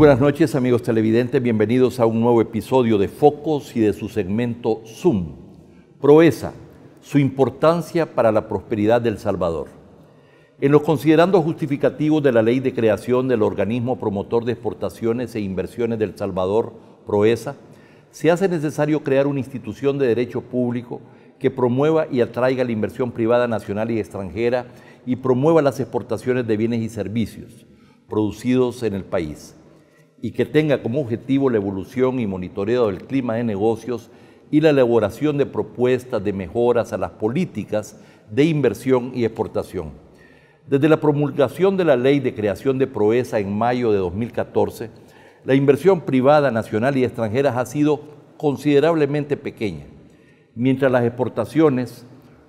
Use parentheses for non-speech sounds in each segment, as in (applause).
buenas noches amigos televidentes, bienvenidos a un nuevo episodio de Focos y de su segmento Zoom. Proeza, su importancia para la prosperidad del Salvador. En los considerando justificativos de la ley de creación del organismo promotor de exportaciones e inversiones del Salvador, Proeza, se hace necesario crear una institución de derecho público que promueva y atraiga la inversión privada nacional y extranjera y promueva las exportaciones de bienes y servicios producidos en el país y que tenga como objetivo la evolución y monitoreo del clima de negocios y la elaboración de propuestas de mejoras a las políticas de inversión y exportación. Desde la promulgación de la ley de creación de Proeza en mayo de 2014, la inversión privada nacional y extranjera ha sido considerablemente pequeña. Mientras las exportaciones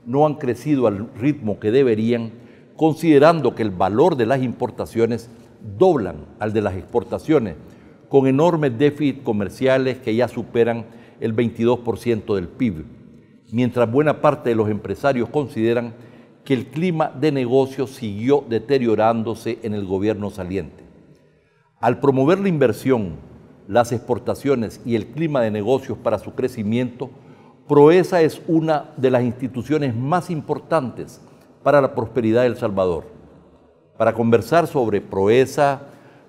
no han crecido al ritmo que deberían, considerando que el valor de las importaciones doblan al de las exportaciones, con enormes déficits comerciales que ya superan el 22% del PIB, mientras buena parte de los empresarios consideran que el clima de negocios siguió deteriorándose en el gobierno saliente. Al promover la inversión, las exportaciones y el clima de negocios para su crecimiento, Proesa es una de las instituciones más importantes para la prosperidad de El Salvador para conversar sobre Proeza,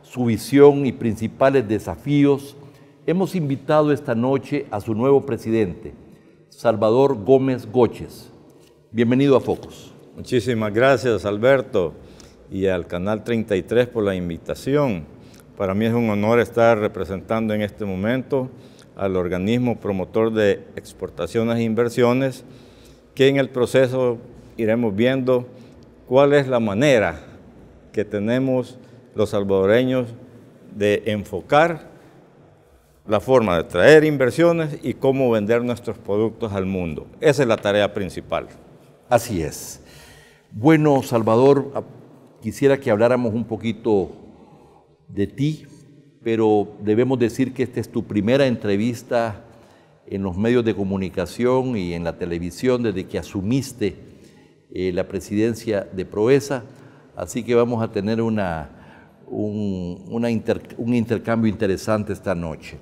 su visión y principales desafíos, hemos invitado esta noche a su nuevo presidente, Salvador Gómez Goches. Bienvenido a Focus. Muchísimas gracias, Alberto, y al Canal 33 por la invitación. Para mí es un honor estar representando en este momento al organismo promotor de exportaciones e inversiones, que en el proceso iremos viendo cuál es la manera que tenemos los salvadoreños de enfocar la forma de traer inversiones y cómo vender nuestros productos al mundo. Esa es la tarea principal. Así es. Bueno, Salvador, quisiera que habláramos un poquito de ti, pero debemos decir que esta es tu primera entrevista en los medios de comunicación y en la televisión desde que asumiste eh, la presidencia de Proesa. Así que vamos a tener un, un, intercambio interesante esta noche.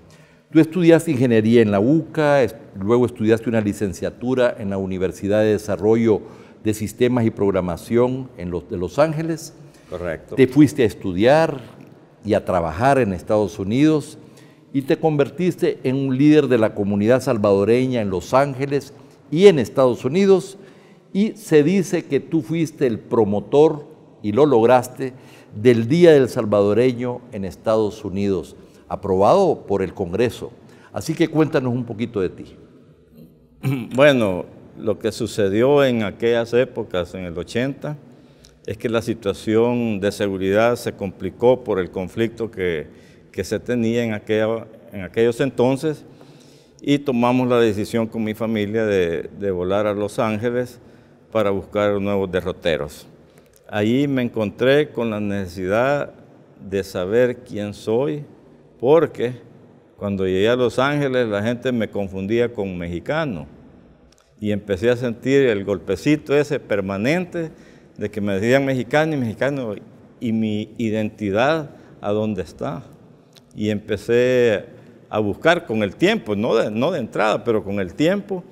Tú estudiaste ingeniería en la UCA, luego estudiaste una licenciatura en la Universidad de Desarrollo de Sistemas y Programación en los, de Los Ángeles. Correcto. Te fuiste a estudiar y a trabajar en Estados Unidos y te convertiste en un líder de la comunidad salvadoreña en Los Ángeles y en Estados Unidos y se dice que tú fuiste el promotor y lo lograste, del Día del Salvadoreño en Estados Unidos, aprobado por el Congreso. Así que cuéntanos un poquito de ti. (clears throat) Bueno, lo que sucedió en aquellas épocas, en el 80, es que la situación de seguridad se complicó por el conflicto que, que se tenía en, en aquellos entonces y tomamos la decisión con mi familia de, de volar a Los Ángeles para buscar nuevos derroteros ahí me encontré con la necesidad de saber quién soy, porque cuando llegué a Los Ángeles la gente me confundía con mexicano y empecé a sentir el golpecito ese permanente de que me decían mexicano y mexicano y mi identidad a dónde está. Y empecé a buscar con el tiempo, no de, no de entrada, pero con el tiempo,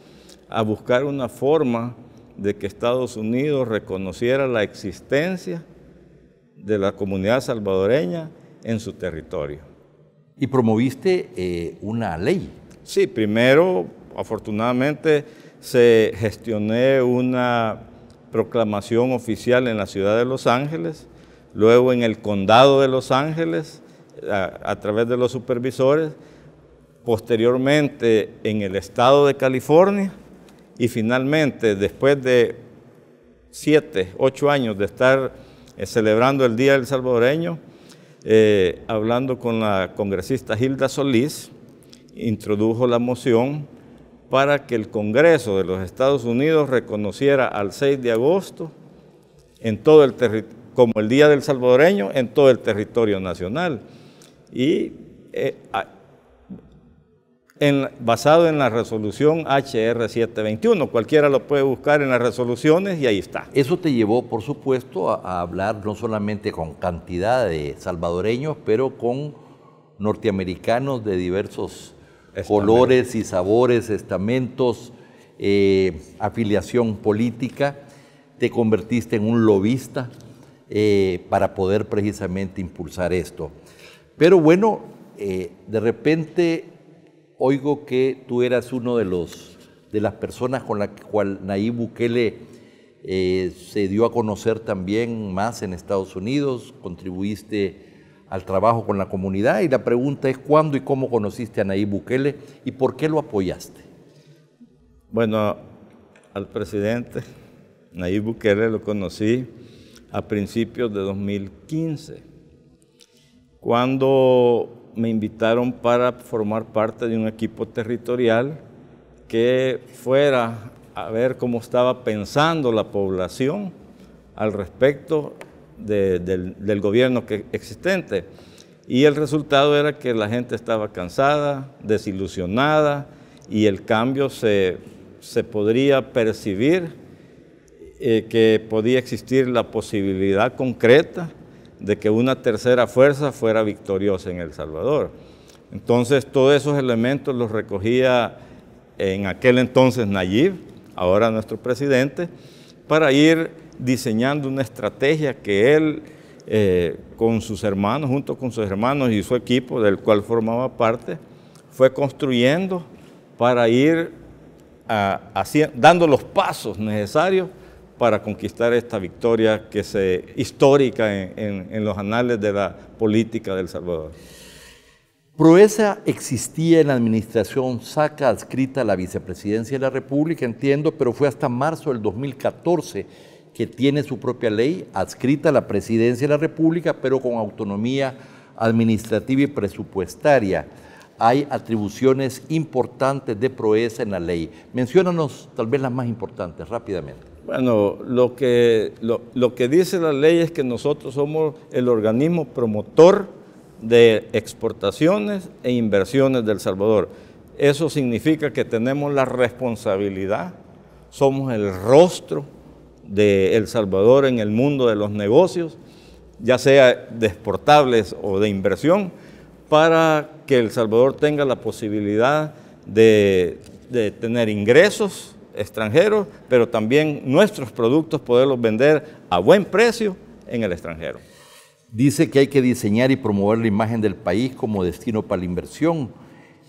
a buscar una forma de que Estados Unidos reconociera la existencia de la comunidad salvadoreña en su territorio. ¿Y promoviste eh, una ley? Sí, primero, afortunadamente, se gestioné una proclamación oficial en la ciudad de Los Ángeles, luego en el condado de Los Ángeles, a través de los supervisores, posteriormente en el estado de California, y finalmente, después de siete, ocho años de estar eh, celebrando el Día del Salvadoreño, eh, hablando con la congresista Hilda Solís, introdujo la moción para que el Congreso de los Estados Unidos reconociera al 6 de agosto todo el como el Día del Salvadoreño en todo el territorio nacional. Y eh, basado en la resolución HR 721. Cualquiera lo puede buscar en las resoluciones y ahí está. Eso te llevó, por supuesto, a, hablar no solamente con cantidad de salvadoreños, pero con norteamericanos de diversos colores y sabores, estamentos, eh, afiliación política. Te convertiste en un lobista eh, para poder precisamente impulsar esto. Pero bueno, eh, de repente oigo que tú eras uno de los de las personas con las cual Nayib Bukele eh, se dio a conocer también más en Estados Unidos, contribuiste al trabajo con la comunidad y la pregunta es cuándo y cómo conociste a Nayib Bukele y por qué lo apoyaste. Bueno, al presidente Nayib Bukele lo conocí a principios de 2015, cuando me invitaron para formar parte de un equipo territorial que fuera a ver cómo estaba pensando la población al respecto del, gobierno que, existente. Y el resultado era que la gente estaba cansada, desilusionada y el cambio se, podría percibir, eh, que podía existir la posibilidad concreta de que una tercera fuerza fuera victoriosa en El Salvador. Entonces todos esos elementos los recogía en aquel entonces Nayib, ahora nuestro presidente, para ir diseñando una estrategia que él eh, con sus hermanos, junto con sus hermanos y su equipo del cual formaba parte, fue construyendo para ir ah, dando los pasos necesarios para conquistar esta victoria que se histórica en, en, los anales de la política del Salvador. Proeza existía en la administración Saca adscrita a la vicepresidencia de la República, entiendo, pero fue hasta marzo del 2014 que tiene su propia ley adscrita a la presidencia de la República, pero con autonomía administrativa y presupuestaria. Hay atribuciones importantes de Proeza en la ley. Menciónanos tal vez las más importantes rápidamente. Bueno, lo que, lo, que dice la ley es que nosotros somos el organismo promotor de exportaciones e inversiones del Salvador. Eso significa que tenemos la responsabilidad, somos el rostro de El Salvador en el mundo de los negocios, ya sea de exportables o de inversión, para que El Salvador tenga la posibilidad de, de tener ingresos extranjeros, pero también nuestros productos poderlos vender a buen precio en el extranjero. Dice que hay que diseñar y promover la imagen del país como destino para la inversión,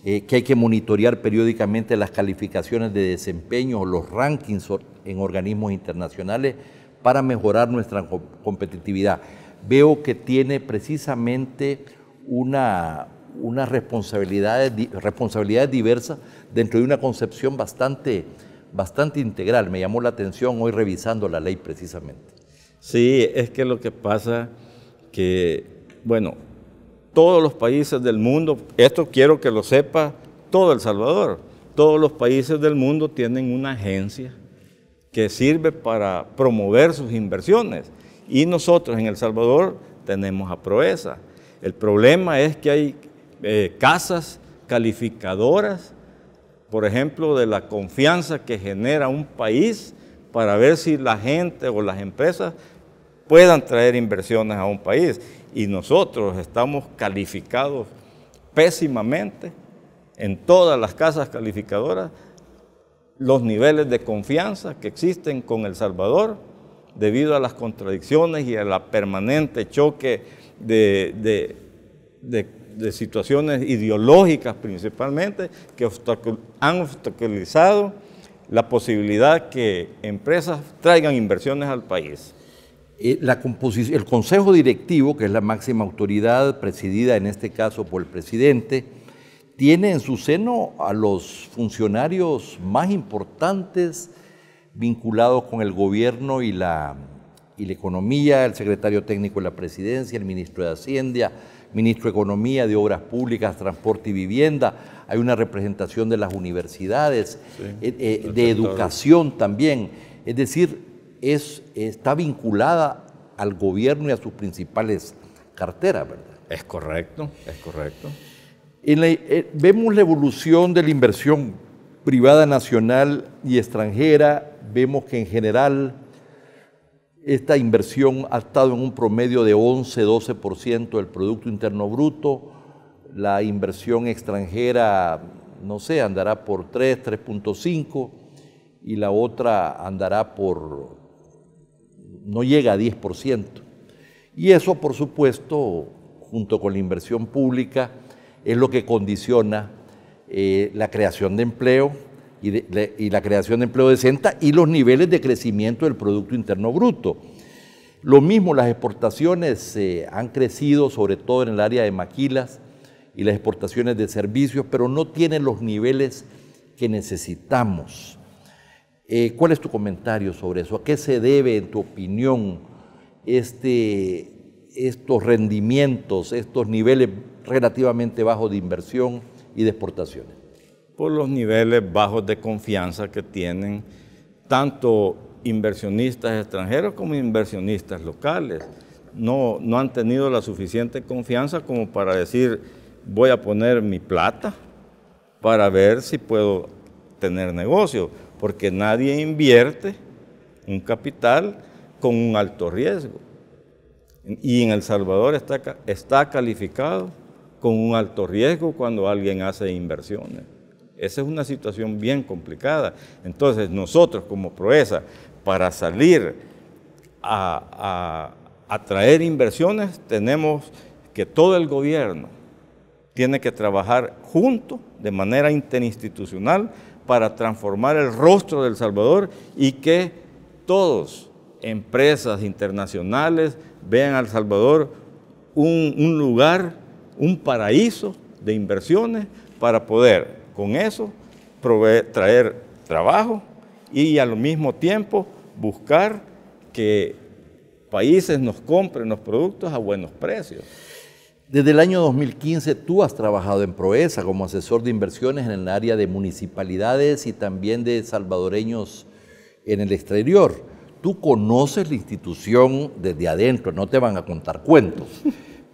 eh, que hay que monitorear periódicamente las calificaciones de desempeño o los rankings en organismos internacionales para mejorar nuestra competitividad. Veo que tiene precisamente una, una responsabilidades, responsabilidades diversas dentro de una concepción bastante bastante integral. Me llamó la atención hoy revisando la ley precisamente. Sí, es que lo que pasa que, bueno, todos los países del mundo, esto quiero que lo sepa todo El Salvador, todos los países del mundo tienen una agencia que sirve para promover sus inversiones. Y nosotros en El Salvador tenemos a Proesa. El problema es que hay eh, casas calificadoras por ejemplo, de la confianza que genera un país para ver si la gente o las empresas puedan traer inversiones a un país. Y nosotros estamos calificados pésimamente en todas las casas calificadoras los niveles de confianza que existen con El Salvador debido a las contradicciones y a la permanente choque de, de situaciones ideológicas principalmente que han obstaculizado la posibilidad que empresas traigan inversiones al país. Eh, el Consejo Directivo, que es la máxima autoridad presidida en este caso por el presidente, tiene en su seno a los funcionarios más importantes vinculados con el gobierno y la, y la economía, el secretario técnico de la presidencia, el ministro de Hacienda, ministro de Economía, de Obras Públicas, Transporte y Vivienda, hay una representación de las universidades, eh, eh, de educación también. Es decir, es, está vinculada al gobierno y a sus principales carteras, ¿verdad? Es correcto, es correcto. Eh, vemos la evolución de la inversión privada nacional y extranjera, vemos que en general esta inversión ha estado en un promedio de 11-12% del Producto Interno Bruto. La inversión extranjera, no sé, andará por 3, 3.5 y la otra andará por, no llega a 10%. Y eso, por supuesto, junto con la inversión pública, es lo que condiciona eh, la creación de empleo, y, la creación de empleo decente y los niveles de crecimiento del Producto Interno Bruto. Lo mismo, las exportaciones eh, han crecido, sobre todo en el área de maquilas y las exportaciones de servicios, pero no tienen los niveles que necesitamos. Eh, ¿Cuál es tu comentario sobre eso? ¿A qué se debe, en tu opinión, este, estos rendimientos, estos niveles relativamente bajos de inversión y de exportaciones? por los niveles bajos de confianza que tienen tanto inversionistas extranjeros como inversionistas locales. No, no han tenido la suficiente confianza como para decir, voy a poner mi plata para ver si puedo tener negocio, porque nadie invierte un capital con un alto riesgo. Y en El Salvador está, está calificado con un alto riesgo cuando alguien hace inversiones. Esa es una situación bien complicada. Entonces nosotros como Proeza, para salir a, a atraer inversiones, tenemos que todo el gobierno tiene que trabajar junto, de manera interinstitucional, para transformar el rostro del Salvador y que todos, empresas internacionales, vean al Salvador un, un lugar, un paraíso de inversiones para poder con eso traer trabajo y al mismo tiempo buscar que países nos compren los productos a buenos precios. Desde el año 2015 tú has trabajado en Proeza como asesor de inversiones en el área de municipalidades y también de salvadoreños en el exterior. Tú conoces la institución desde adentro, no te van a contar cuentos.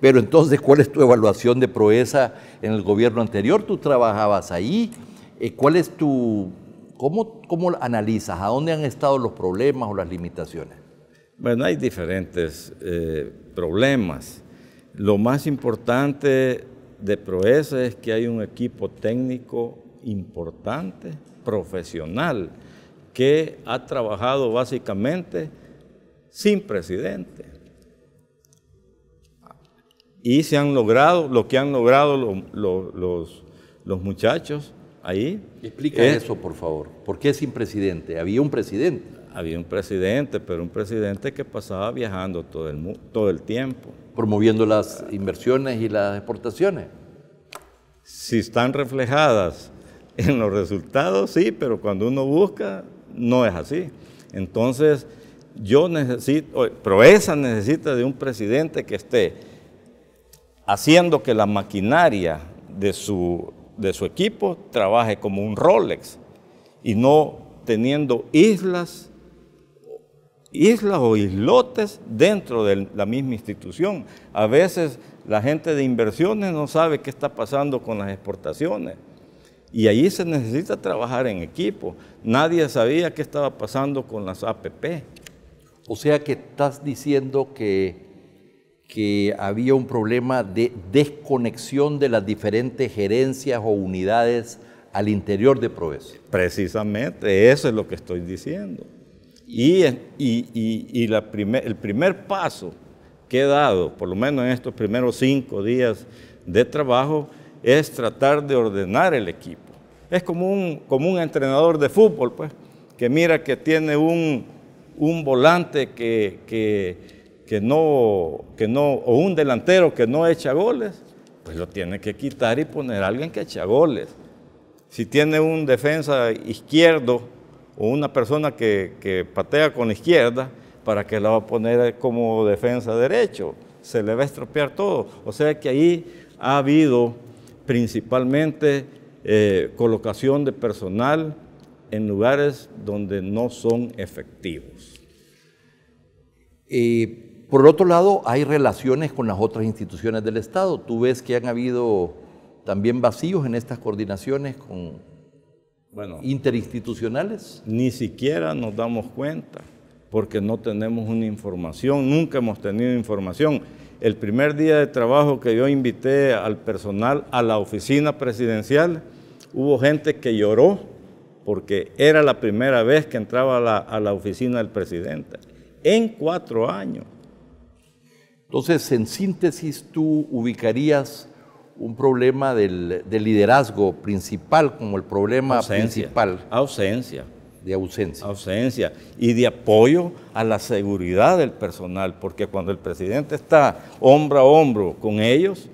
Pero entonces, ¿cuál es tu evaluación de proeza en el gobierno anterior? Tú trabajabas ahí. Eh, ¿Cuál es tu, cómo, analizas? ¿A dónde han estado los problemas o las limitaciones? Bueno, hay diferentes eh, problemas. Lo más importante de Proeza es que hay un equipo técnico importante, profesional, que ha trabajado básicamente sin presidente y se han logrado lo que han logrado los, muchachos ahí. Explica eh, eso, por favor. ¿Por qué sin presidente? Había un presidente. Había un presidente, pero un presidente que pasaba viajando todo el, todo el tiempo. Promoviendo las inversiones y las exportaciones. Si están reflejadas en los resultados, sí, pero cuando uno busca, no es así. Entonces, yo necesito, esa necesita de un presidente que esté haciendo que la maquinaria de su, de su equipo trabaje como un Rolex y no teniendo islas, islas o islotes dentro de la misma institución. A veces la gente de inversiones no sabe qué está pasando con las exportaciones. Y ahí se necesita trabajar en equipo. Nadie sabía qué estaba pasando con las APP. O sea que estás diciendo que que había un problema de desconexión de las diferentes gerencias o unidades al interior de Proveso. Precisamente, eso es lo que estoy diciendo. Y, el primer paso que he dado, por lo menos en estos primeros cinco días de trabajo, es tratar de ordenar el equipo. Es como un, entrenador de fútbol, pues, que mira que tiene un, volante que que no, que no, o un delantero que no echa goles, pues lo tiene que quitar y poner alguien que echa goles. Si tiene un defensa izquierdo o una persona que, patea con la izquierda, ¿para que la va a poner como defensa derecho? Se le va a estropear todo. O sea que ahí ha habido principalmente eh, colocación de personal en lugares donde no son efectivos. Y por otro lado, hay relaciones con las otras instituciones del Estado. Tú ves que han habido también vacíos en estas coordinaciones con bueno, interinstitucionales. Ni siquiera nos damos cuenta porque no tenemos una información, nunca hemos tenido información. El primer día de trabajo que yo invité al personal a la oficina presidencial, hubo gente que lloró porque era la primera vez que entraba a la oficina del presidente. En cuatro años. Entonces, en síntesis, tú ubicarías un problema del, liderazgo principal como el problema principal. Ausencia. De ausencia. Ausencia. Y de apoyo a la seguridad del personal, porque cuando el presidente está hombro a hombro con ellos,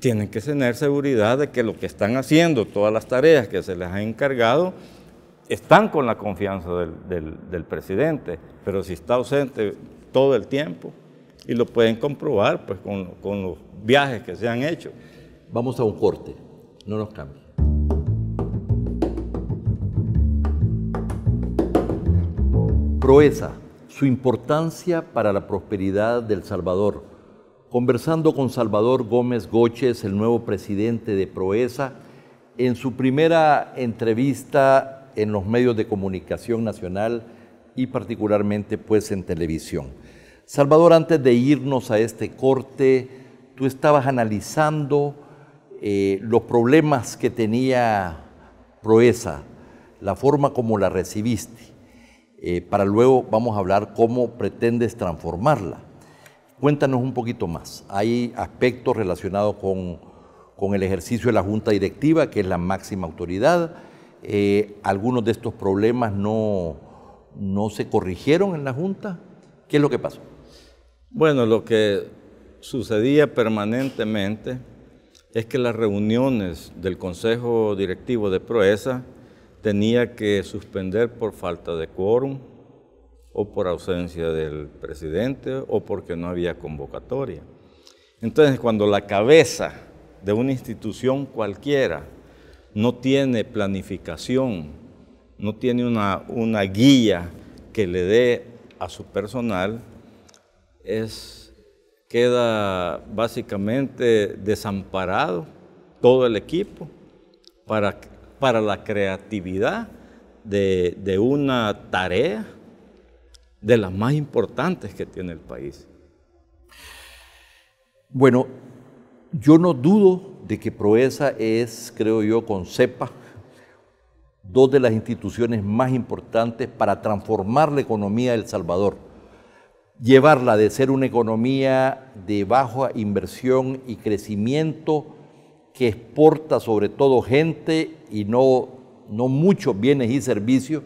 tienen que tener seguridad de que lo que están haciendo, todas las tareas que se les ha encargado, están con la confianza del presidente. Pero si está ausente todo el tiempo, y lo pueden comprobar pues, con, los viajes que se han hecho. Vamos a un corte, no nos cambie. Proeza, su importancia para la prosperidad del Salvador. Conversando con Salvador Gómez Goches, el nuevo presidente de Proeza, en su primera entrevista en los medios de comunicación nacional y particularmente pues en televisión. Salvador, antes de irnos a este corte, tú estabas analizando eh, los problemas que tenía Proesa, la forma como la recibiste, eh, para luego vamos a hablar cómo pretendes transformarla. Cuéntanos un poquito más. Hay aspectos relacionados con, el ejercicio de la Junta Directiva, que es la máxima autoridad. Eh, algunos de estos problemas no, no se corrigieron en la Junta. ¿Qué es lo que pasó? Bueno, lo que sucedía permanentemente es que las reuniones del Consejo Directivo de Proeza tenía que suspender por falta de quórum o por ausencia del presidente o porque no había convocatoria. Entonces, cuando la cabeza de una institución cualquiera no tiene planificación, no tiene una, una guía que le dé a su personal, es, queda básicamente desamparado todo el equipo para, para la creatividad de, de una tarea de las más importantes que tiene el país. Bueno, yo no dudo de que Proeza es, creo yo, con CEPA, dos de las instituciones más importantes para transformar la economía de El Salvador llevarla de ser una economía de baja inversión y crecimiento que exporta sobre todo gente y no, no muchos bienes y servicios,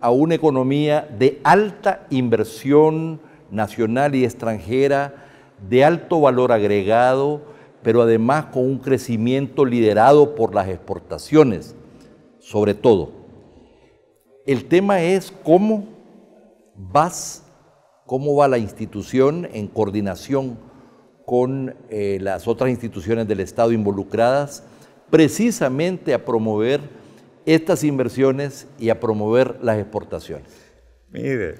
a una economía de alta inversión nacional y extranjera, de alto valor agregado, pero además con un crecimiento liderado por las exportaciones, sobre todo. El tema es cómo vas cómo va la institución en coordinación con eh, las otras instituciones del Estado involucradas, precisamente a promover estas inversiones y a promover las exportaciones. Mire,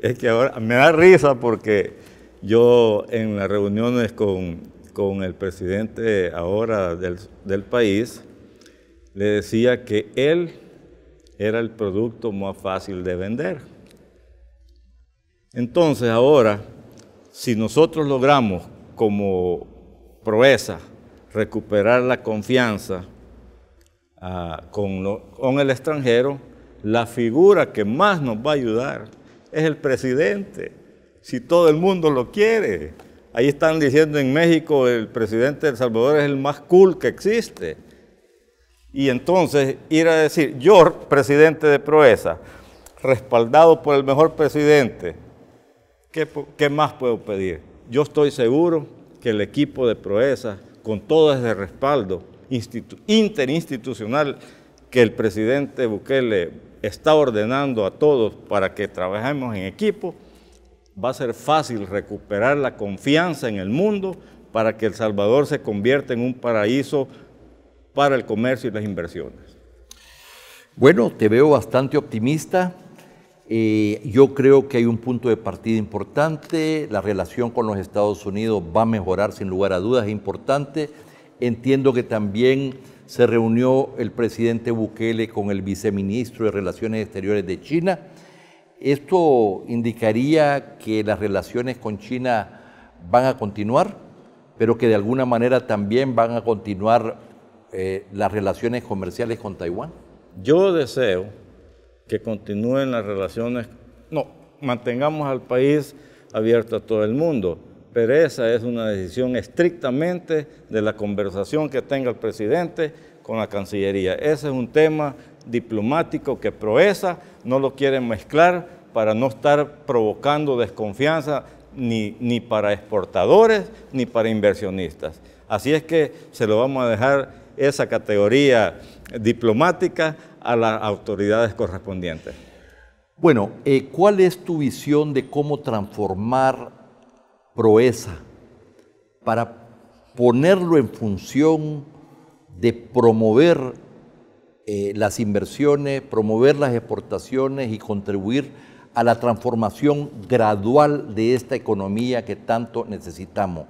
es que ahora me da risa porque yo en las reuniones con, el presidente ahora del, del país, le decía que él era el producto más fácil de vender entonces ahora, si nosotros logramos como proeza recuperar la confianza ah, con, con el extranjero, la figura que más nos va a ayudar es el presidente, si todo el mundo lo quiere. Ahí están diciendo en México el presidente de El Salvador es el más cool que existe. Y entonces ir a decir, yo, presidente de Proeza, respaldado por el mejor presidente, ¿Qué, más puedo pedir? Yo estoy seguro que el equipo de proezas, con todo ese respaldo interinstitucional que el presidente Bukele está ordenando a todos para que trabajemos en equipo, va a ser fácil recuperar la confianza en el mundo para que El Salvador se convierta en un paraíso para el comercio y las inversiones. Bueno, te veo bastante optimista eh, yo creo que hay un punto de partida importante, la relación con los Estados Unidos va a mejorar sin lugar a dudas, es importante. Entiendo que también se reunió el presidente Bukele con el viceministro de Relaciones Exteriores de China. Esto indicaría que las relaciones con China van a continuar, pero que de alguna manera también van a continuar eh, las relaciones comerciales con Taiwán. Yo deseo que continúen las relaciones, no, mantengamos al país abierto a todo el mundo, pero esa es una decisión estrictamente de la conversación que tenga el presidente con la Cancillería. Ese es un tema diplomático que Proeza no lo quiere mezclar para no estar provocando desconfianza ni, ni para exportadores ni para inversionistas. Así es que se lo vamos a dejar esa categoría diplomática a las autoridades correspondientes. Bueno, eh, ¿cuál es tu visión de cómo transformar Proesa para ponerlo en función de promover eh, las inversiones, promover las exportaciones y contribuir a la transformación gradual de esta economía que tanto necesitamos?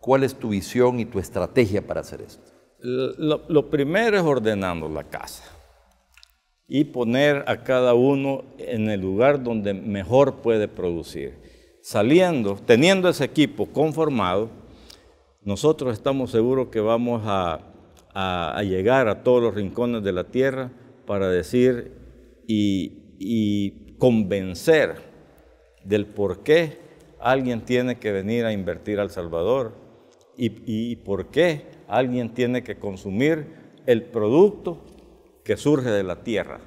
¿Cuál es tu visión y tu estrategia para hacer esto? Lo, lo primero es ordenando la casa y poner a cada uno en el lugar donde mejor puede producir. Saliendo, teniendo ese equipo conformado, nosotros estamos seguros que vamos a, llegar a todos los rincones de la tierra para decir y, convencer del por qué alguien tiene que venir a invertir al Salvador y, y por qué alguien tiene que consumir el producto que surge de la tierra,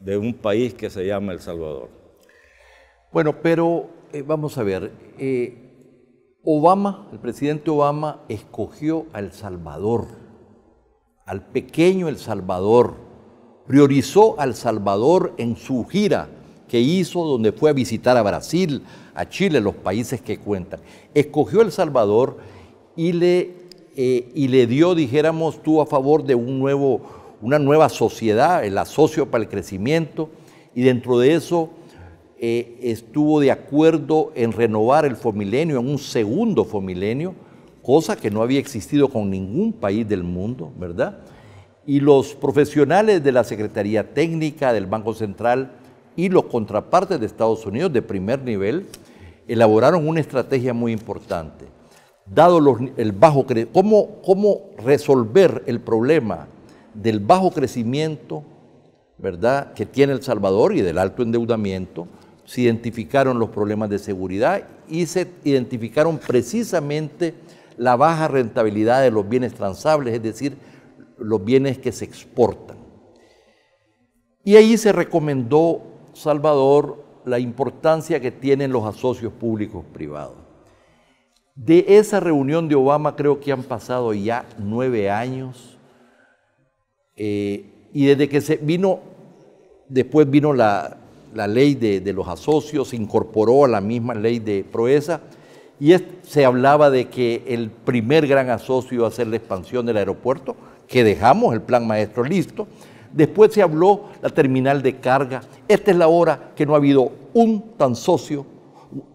de un país que se llama El Salvador. Bueno, pero eh, vamos a ver, eh, Obama, el presidente Obama escogió a El Salvador, al pequeño El Salvador, priorizó al Salvador en su gira que hizo donde fue a visitar a Brasil, a Chile, los países que cuentan. Escogió El Salvador y le, eh, y le dio, dijéramos tú, a favor de un nuevo una nueva sociedad, el asocio para el crecimiento, y dentro de eso eh, estuvo de acuerdo en renovar el fomilenio, en un segundo fomilenio, cosa que no había existido con ningún país del mundo, ¿verdad? Y los profesionales de la Secretaría Técnica del Banco Central y los contrapartes de Estados Unidos de primer nivel elaboraron una estrategia muy importante. Dado el bajo, cómo, cómo resolver el problema del bajo crecimiento, ¿verdad?, que tiene El Salvador y del alto endeudamiento, se identificaron los problemas de seguridad y se identificaron precisamente la baja rentabilidad de los bienes transables, es decir, los bienes que se exportan. Y ahí se recomendó, Salvador, la importancia que tienen los asocios públicos privados. De esa reunión de Obama creo que han pasado ya nueve años y desde que se vino, después vino la, ley de, los asocios, se incorporó a la misma ley de Proeza, y se hablaba de que el primer gran asocio iba a ser la expansión del aeropuerto, que dejamos el plan maestro listo. Después se habló la terminal de carga. Esta es la hora que no ha habido un tan socio,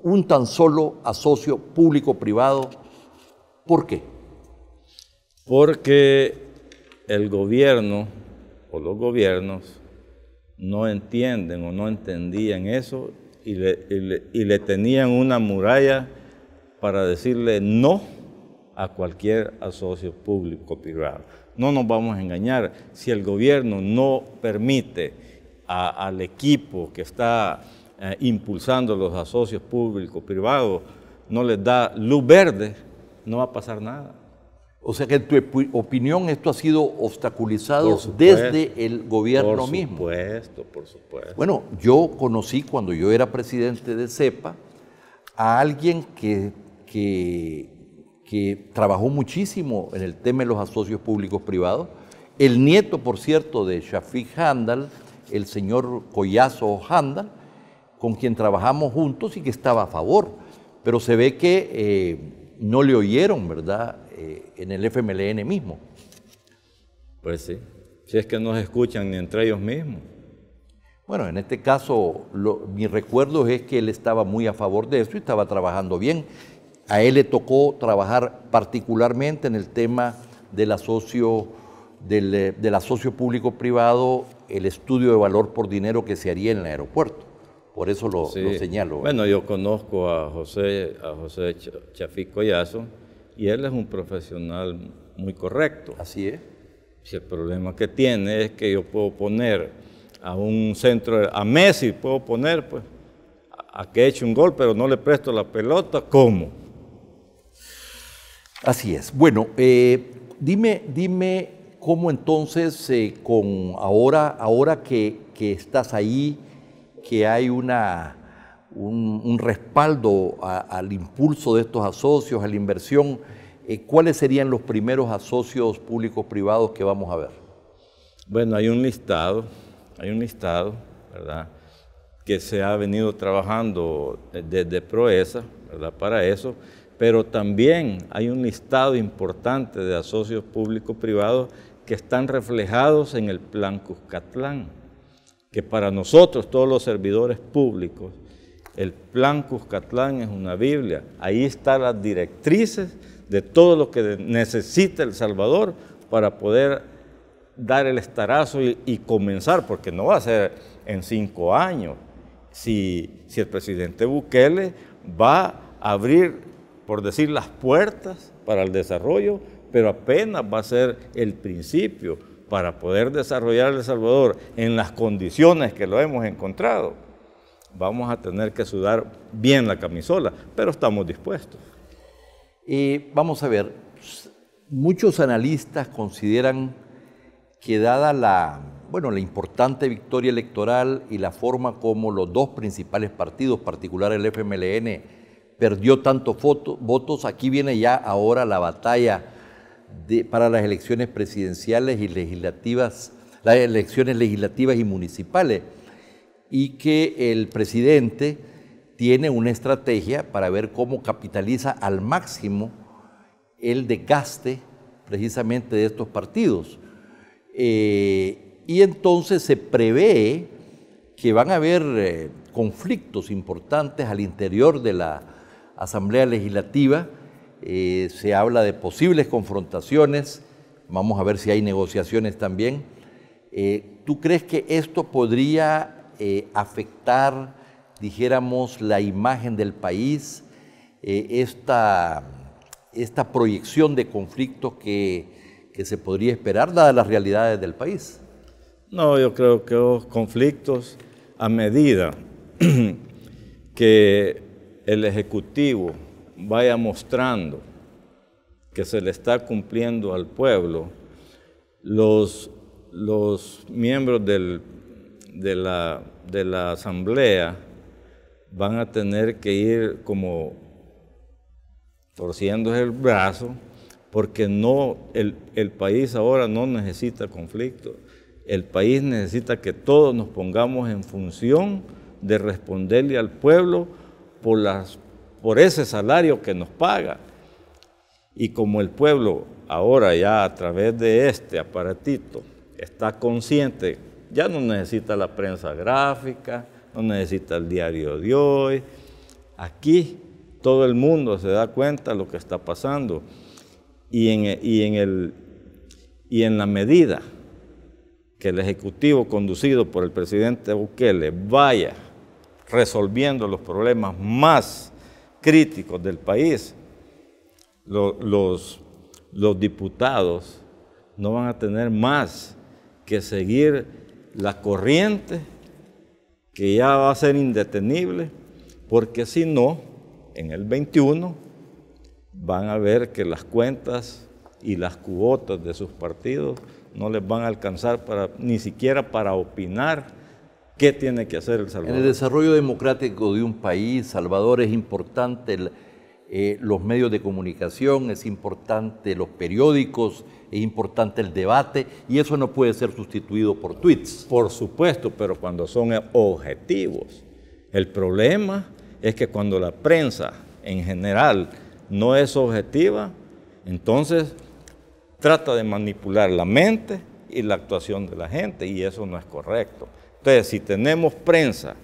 un tan solo asocio público-privado. ¿Por qué? Porque el gobierno o los gobiernos no entienden o no entendían eso y le, tenían una muralla para decirle no a cualquier asocio público-privado. No nos vamos a engañar, si el gobierno no permite al equipo que está eh, impulsando los asocios públicos privados, no les da luz verde, no va a pasar nada. O sea que en tu opinión esto ha sido obstaculizado desde el gobierno mismo. Por supuesto, por supuesto. Bueno, yo conocí cuando yo era presidente de CEPA a alguien que, que, trabajó muchísimo en el tema de los asocios públicos privados, el nieto, por cierto, de Shafiq Handal, el señor Collazo Handal, con quien trabajamos juntos y que estaba a favor. Pero se ve que... Eh, no le oyeron, ¿verdad?, eh, en el FMLN mismo. Pues sí, si es que no se escuchan entre ellos mismos. Bueno, en este caso, mi recuerdo es que él estaba muy a favor de eso y estaba trabajando bien. A él le tocó trabajar particularmente en el tema del eh, del asocio público-privado, el estudio de valor por dinero que se haría en el aeropuerto. Por eso lo, señalo. Bueno, yo conozco a José, a José Chafí Collazo y él es un profesional muy correcto. Así es. Si el problema que tiene es que yo puedo poner a un centro, a Messi puedo poner, pues, a que eche hecho un gol, pero no le presto la pelota, ¿cómo? Así es. Bueno, eh, dime, dime cómo entonces eh, con ahora, ahora que, que estás ahí, que hay una, un, respaldo al impulso de estos asocios, a la inversión. Eh, ¿Cuáles serían los primeros asocios públicos privados que vamos a ver? Bueno, hay un listado, hay un listado, ¿verdad? Que se ha venido trabajando eh, desde Proesa, ¿verdad? Para eso, pero también hay un listado importante de asocios públicos privados que están reflejados en el plan Cuscatlán que para nosotros, todos los servidores públicos, el plan Cuscatlán es una Biblia. Ahí están las directrices de todo lo que necesita El Salvador para poder dar el estarazo y, comenzar, porque no va a ser en cinco años. Si, si el presidente Bukele va a abrir, por decir, las puertas para el desarrollo, pero apenas va a ser el principio para poder desarrollar El Salvador en las condiciones que lo hemos encontrado, vamos a tener que sudar bien la camisola, pero estamos dispuestos. Y vamos a ver, muchos analistas consideran que dada la, bueno, la importante victoria electoral y la forma como los dos principales partidos, particular el FMLN, perdió tantos votos, aquí viene ya ahora la batalla para las elecciones presidenciales y legislativas, las elecciones legislativas y municipales, y que el presidente tiene una estrategia para ver cómo capitaliza al máximo el desgaste precisamente de estos partidos. Eh, y entonces se prevé que van a haber eh, conflictos importantes al interior de la Asamblea Legislativa, eh, se habla de posibles confrontaciones, vamos a ver si hay negociaciones también. Eh, ¿Tú crees que esto podría eh, afectar, dijéramos, la imagen del país, esta, esta, proyección de conflictos que, que se podría esperar, dadas las realidades del país? No, yo creo que los conflictos, a medida (clears throat) que el Ejecutivo vaya mostrando que se le está cumpliendo al pueblo, los, los miembros de, la, de la asamblea van a tener que ir como torciéndose el brazo, porque no, el, el, país ahora no necesita conflicto, el país necesita que todos nos pongamos en función de responderle al pueblo por las por ese salario que nos paga. Y como el pueblo ahora ya a través de este aparatito está consciente, ya no necesita la prensa gráfica, no necesita el diario de hoy. Aquí todo el mundo se da cuenta de lo que está pasando. Y en, y y en la medida que el Ejecutivo conducido por el presidente Bukele vaya resolviendo los problemas más críticos del país, los, diputados no van a tener más que seguir la corriente que ya va a ser indetenible, porque si no, en el 21 van a ver que las cuentas y las cuotas de sus partidos no les van a alcanzar para, ni siquiera para opinar ¿Qué tiene que hacer El Salvador? En el desarrollo democrático de un país, Salvador, es importante eh, los medios de comunicación, es importante los periódicos, es importante el debate y eso no puede ser sustituido por tweets. Por supuesto, pero cuando son objetivos. El problema es que cuando la prensa en general no es objetiva, entonces trata de manipular la mente y la actuación de la gente y eso no es correcto. Entonces, si tenemos prensa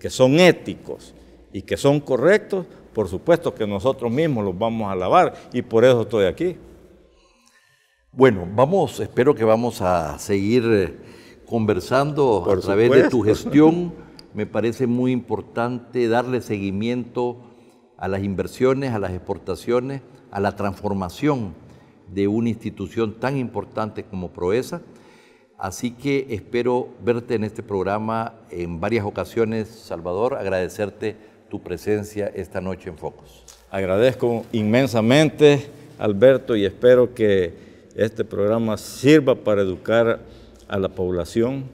que son éticos y que son correctos, por supuesto que nosotros mismos los vamos a alabar y por eso estoy aquí. Bueno, vamos, espero que vamos a seguir eh, conversando a través de tu gestión. Me parece muy importante darle seguimiento a las inversiones, a las exportaciones, a la transformación de una institución tan importante como Proesa. Así que espero verte en este programa en varias ocasiones, Salvador, agradecerte tu presencia esta noche en Focos. Agradezco inmensamente, Alberto, y espero que este programa sirva para educar a la población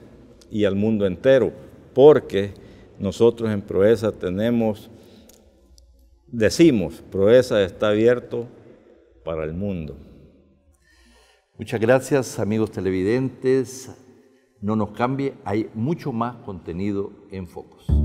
y al mundo entero, porque nosotros en Proeza tenemos, decimos, Proeza está abierto para el mundo. Muchas gracias amigos televidentes. No nos cambie, hay mucho más contenido en Focus.